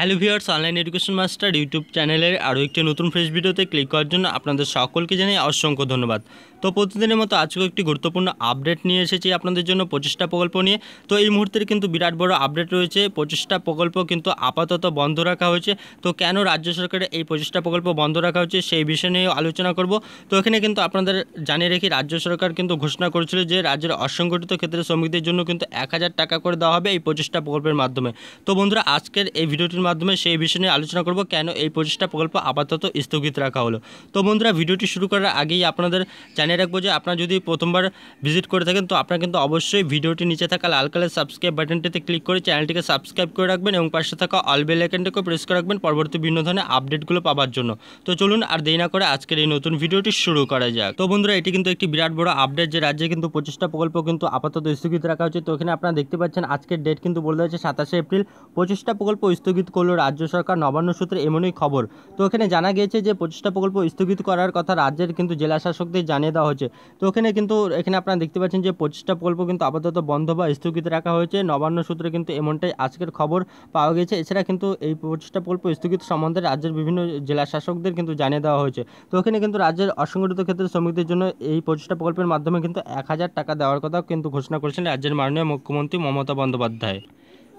hello ভিওর্স online education master YouTube চ্যানেলের আরও একটি নতুন ফ্রেশ ভিডিওতে ক্লিক করার জন্য আপনাদের সকলকে জানাই অসংখ্য ধন্যবাদ তো প্রতিদিনের মতো আজকেও একটি গুরুত্বপূর্ণ আপডেট নিয়ে এসেছি আপনাদের জন্য পঁচিশটা প্রকল্প নিয়ে তো এই মুহূর্তের কিন্তু বিরাট বড় আপডেট রয়েছে পঁচিশটা প্রকল্প কিন্তু আপাতত বন্ধ রাখা হয়েছে তো কেন রাজ্য সরকারের এই পঁচিশটা প্রকল্প বন্ধ রাখা হয়েছে সেই বিষয় নিয়েও আলোচনা করব তো এখানে কিন্তু আপনাদের জানিয়ে রেখি রাজ্য সরকার কিন্তু ঘোষণা করেছিল যে রাজ্যের অসংগঠিত ক্ষেত্রে শ্রমিকদের জন্য কিন্তু এক হাজার টাকা করে দেওয়া হবে এই পঁচিশটা প্রকল্পের মাধ্যমে তো বন্ধুরা আজকের এই ভিডিওটির মাধ্যমে সেই বিষয় নিয়ে আলোচনা করব কেন এই পঁচিশটা প্রকল্প আপাতত স্থগিত রাখা হলো তো বন্ধুরা ভিডিওটি শুরু করার আগেই আপনাদের জানিয়ে জানিয়ে রাখবো যে আপনারা যদি প্রথমবার ভিজিট করে থাকেন তো আপনারা কিন্তু অবশ্যই ভিডিওটি নিচে থাকা লাল কালার সাবস্ক্রাইব বাটনটিতে ক্লিক করে চ্যানেলটিকে সাবস্ক্রাইব করে রাখবেন এবং পাশে থাকা অল বেল আইকনটিকেও প্রেস করে রাখবেন পরবর্তী ভিন্ন ধরনের আপডেটগুলো পাওয়ার জন্য তো চলুন আর দেরি না করে আজকের এই নতুন ভিডিওটি শুরু করা যাক তো বন্ধুরা এটি কিন্তু একটি বিরাট বড় আপডেট যে রাজ্যে কিন্তু পঁচিশটা প্রকল্প কিন্তু আপাতত স্থগিত রাখা হয়েছে তো এখানে আপনারা দেখতে পাচ্ছেন আজকের ডেট কিন্তু বলতে হয়েছে সাতাশে এপ্রিল পঁচিশটা প্রকল্প স্থগিত করলো রাজ্য সরকার নবান্ন সূত্রে এমনই খবর তো এখানে জানা গিয়েছে যে পঁচিশটা প্রকল্প স্থগিত করার কথা রাজ্যের কিন্তু জেলা শাসকদের জানিয়ে দেওয়া হয়েছে তো ওখানে কিন্তু এখানে আপনারা দেখতে পাচ্ছেন যে পঁচিশটা প্রকল্প কিন্তু আপাতত বন্ধ বা স্থগিত রাখা হয়েছে নবান্ন সূত্রে কিন্তু এমনটাই আজকের খবর পাওয়া গেছে এছাড়া কিন্তু এই পঁচিশটা প্রকল্প স্থগিত সম্বন্ধে রাজ্যের বিভিন্ন জেলা শাসকদের কিন্তু জানিয়ে দেওয়া হয়েছে তো ওখানে কিন্তু রাজ্যের অসংগঠিত ক্ষেত্রে শ্রমিকদের জন্য এই পঁচিশটা প্রকল্পের মাধ্যমে কিন্তু এক হাজার টাকা দেওয়ার কথা কিন্তু ঘোষণা করেছেন রাজ্যের মাননীয় মুখ্যমন্ত্রী মমতা বন্দ্যোপাধ্যায়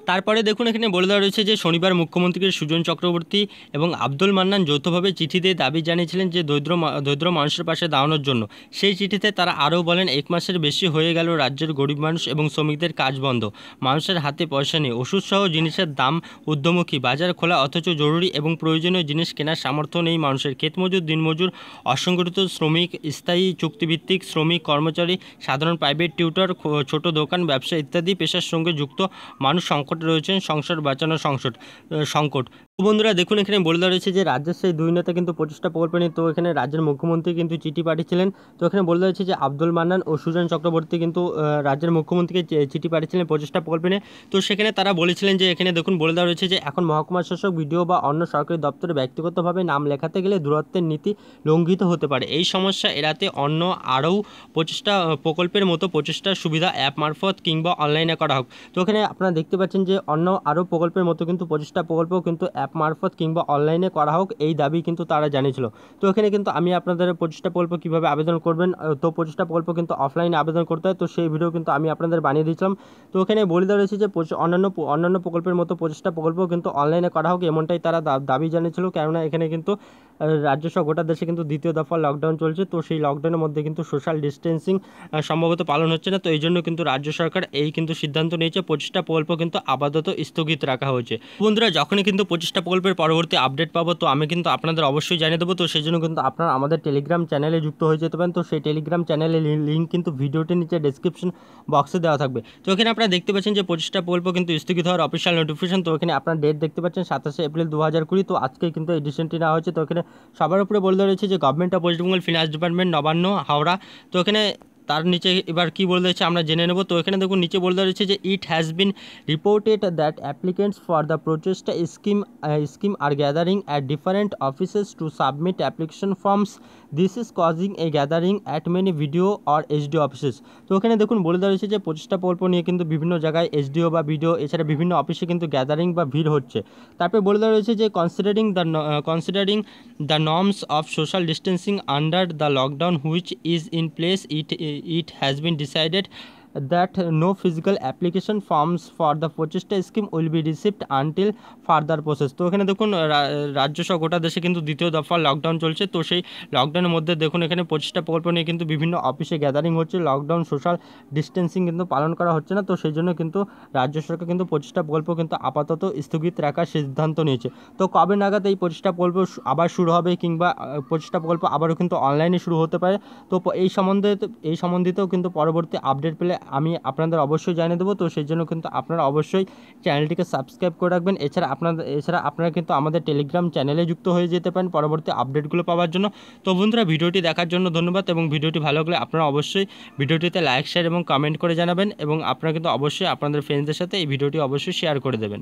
তারপরে দেখুন এখানে বলে দেওয়া রয়েছে যে শনিবার মুখ্যমন্ত্রীকে সুজন চক্রবর্তী এবং আব্দুল মান্নান যৌথভাবে চিঠি দিয়ে দাবি জানিয়েছিলেন যে দরিদ্র দরিদ্র মানুষের পাশে দাঁড়ানোর জন্য সেই চিঠিতে তারা আরও বলেন এক মাসের বেশি হয়ে গেল রাজ্যের গরিব মানুষ এবং শ্রমিকদের কাজ বন্ধ মানুষের হাতে পয়সা নেই ওষুধসহ জিনিসের দাম ঊর্ধ্বমুখী বাজার খোলা অথচ জরুরি এবং প্রয়োজনীয় জিনিস কেনার সামর্থ্য নেই মানুষের ক্ষেতমজুর দিনমজুর অসংগঠিত শ্রমিক স্থায়ী চুক্তিভিত্তিক শ্রমিক কর্মচারী সাধারণ প্রাইভেট টিউটর ছোট দোকান ব্যবসা ইত্যাদি পেশার সঙ্গে যুক্ত মানুষ সংক সংকটে রয়েছেন সংসদ বাঁচানোর সংসদ সংকট তো বন্ধুরা দেখুন এখানে বলে দেওয়া রয়েছে যে রাজ্যের সেই দুই নেতা কিন্তু প্রচেষ্টা প্রকল্প নিয়ে তো এখানে রাজ্যের মুখ্যমন্ত্রী কিন্তু চিঠি পাঠিয়েছিলেন তো এখানে বলে দেওয়া যে আব্দুল মান্নান ও সুজন চক্রবর্তী কিন্তু রাজ্যের মুখ্যমন্ত্রীকে চিঠি পাঠিয়েছিলেন প্রচেষ্টা প্রকল্প নিয়ে তো সেখানে তারা বলেছিলেন যে এখানে দেখুন বলে দেওয়া রয়েছে যে এখন মহকুমা শাসক ভিডিও বা অন্য সরকারি দপ্তরে ব্যক্তিগতভাবে নাম লেখাতে গেলে দূরত্বের নীতি লঙ্ঘিত হতে পারে এই সমস্যা এড়াতে অন্য আরও প্রচেষ্টা প্রকল্পের মতো প্রচেষ্টার সুবিধা অ্যাপ মারফত কিংবা অনলাইনে করা হোক তো এখানে আপনারা দেখতে পাচ্ছেন জানিয়েছেন যে অন্য আরও প্রকল্পের মতো কিন্তু পঁচিশটা প্রকল্পও কিন্তু অ্যাপ মারফত কিংবা অনলাইনে করা হোক এই দাবি কিন্তু তারা জানিয়েছিল তো এখানে কিন্তু আমি আপনাদের পঁচিশটা প্রকল্প কীভাবে আবেদন করবেন তো পঁচিশটা প্রকল্প কিন্তু অফলাইনে আবেদন করতে হয় তো সেই ভিডিও কিন্তু আমি আপনাদের বানিয়ে দিয়েছিলাম তো এখানে বলে দেওয়া রয়েছে যে অন্যান্য অন্যান্য প্রকল্পের মতো পঁচিশটা প্রকল্প কিন্তু অনলাইনে করা হোক এমনটাই তারা দাবি জানিয়েছিল কেননা এখানে কিন্তু রাজ্য সহ গোটা দেশে কিন্তু দ্বিতীয় দফা লকডাউন চলছে তো সেই লকডাউনের মধ্যে কিন্তু সোশ্যাল ডিস্টেন্সিং সম্ভবত পালন হচ্ছে না তো এই জন্য কিন্তু রাজ্য সরকার এই কিন্তু সিদ্ধান্ত নিয়েছে পঁচিশটা প্রকল্প কিন্তু আপাতত স্থগিত রাখা হয়েছে বন্ধুরা যখনই কিন্তু পঁচিশটা প্রকল্পের পরবর্তী আপডেট পাবো তো আমি কিন্তু আপনাদের অবশ্যই জানিয়ে দেবো তো সেই জন্য কিন্তু আপনারা আমাদের টেলিগ্রাম চ্যানেলে যুক্ত হয়ে যেতে পারেন তো সেই টেলিগ্রাম চ্যানেলের লিঙ্ক কিন্তু ভিডিওটি নিচে ডিসক্রিপশন বক্সে দেওয়া থাকবে তো এখানে আপনারা দেখতে পাচ্ছেন যে পঁচিশটা প্রকল্প কিন্তু স্থগিত হওয়ার অফিসিয়াল নোটিফিকেশন তো এখানে আপনার ডেট দেখতে পাচ্ছেন সাতাশে এপ্রিল দু হাজার কুড়ি তো আজকে কিন্তু এই ডিসিশনটি নেওয়া হয়েছে তো এখানে সবার উপরে বলতে রয়েছে যে government of West Bengal finance department Nabanna Howrah তো এখানে তার নিচে এবার কি বলে দিয়েছে আমরা জেনে নেব তো এখানে দেখুন নিচে বলে দেওয়া রয়েছে যে it has been reported that applicants for the Prochesta scheme scheme are gathering at different offices to submit application forms this is causing a gathering at many BDO or SDO offices তো এখানে দেখুন বলে দেওয়া রয়েছে যে প্রচেষ্টা প্রকল্প নিয়ে কিন্তু বিভিন্ন জায়গায় এসডিও বা ভিডিও এছাড়া বিভিন্ন অফিসে কিন্তু গ্যাদারিং বা ভিড় হচ্ছে তারপরে বলে দেওয়া রয়েছে যে considering the considering the norms of social distancing under the lockdown which is in place it it has been decided that no physical application forms for the Prochesta scheme will be received until further process তো এখানে দেখুন রাজ্য সহ গোটা দেশে কিন্তু দ্বিতীয় দফা লকডাউন চলছে তো সেই লকডাউনের মধ্যে দেখুন এখানে পঁচিশটা প্রকল্প নিয়ে কিন্তু বিভিন্ন অফিসে গ্যাদারিং হচ্ছে লকডাউন সোশ্যাল ডিস্টেন্সিং কিন্তু পালন করা হচ্ছে না তো সেই জন্য কিন্তু রাজ্য সরকার কিন্তু পঁচিশটা প্রকল্প কিন্তু আপাতত স্থগিত রাখার সিদ্ধান্ত নিয়েছে তো কবে নাগাদ এই পঁচিশটা প্রকল্প আবার শুরু হবে কিংবা পঁচিশটা প্রকল্প আবারও কিন্তু অনলাইনে শুরু হতে পারে তো এই সম্বন্ধে এই সম্বন্ধিতও কিন্তু পরবর্তী আপডেট পেলে আমি আপনাদের অবশ্যই জানিয়ে দেবো তো সেই জন্য কিন্তু আপনারা অবশ্যই চ্যানেলটিকে সাবস্ক্রাইব করে রাখবেন এছাড়া আপনাদের এছাড়া আপনারা কিন্তু আমাদের টেলিগ্রাম চ্যানেলে যুক্ত হয়ে যেতে পারেন পরবর্তী আপডেটগুলো পাওয়ার জন্য তো বন্ধুরা ভিডিওটি দেখার জন্য ধন্যবাদ এবং ভিডিওটি ভালো লাগলে আপনারা অবশ্যই ভিডিওটিতে লাইক শেয়ার এবং কমেন্ট করে জানাবেন এবং আপনারা কিন্তু অবশ্যই আপনাদের ফ্রেন্ডসদের সাথে এই ভিডিওটি অবশ্যই শেয়ার করে দেবেন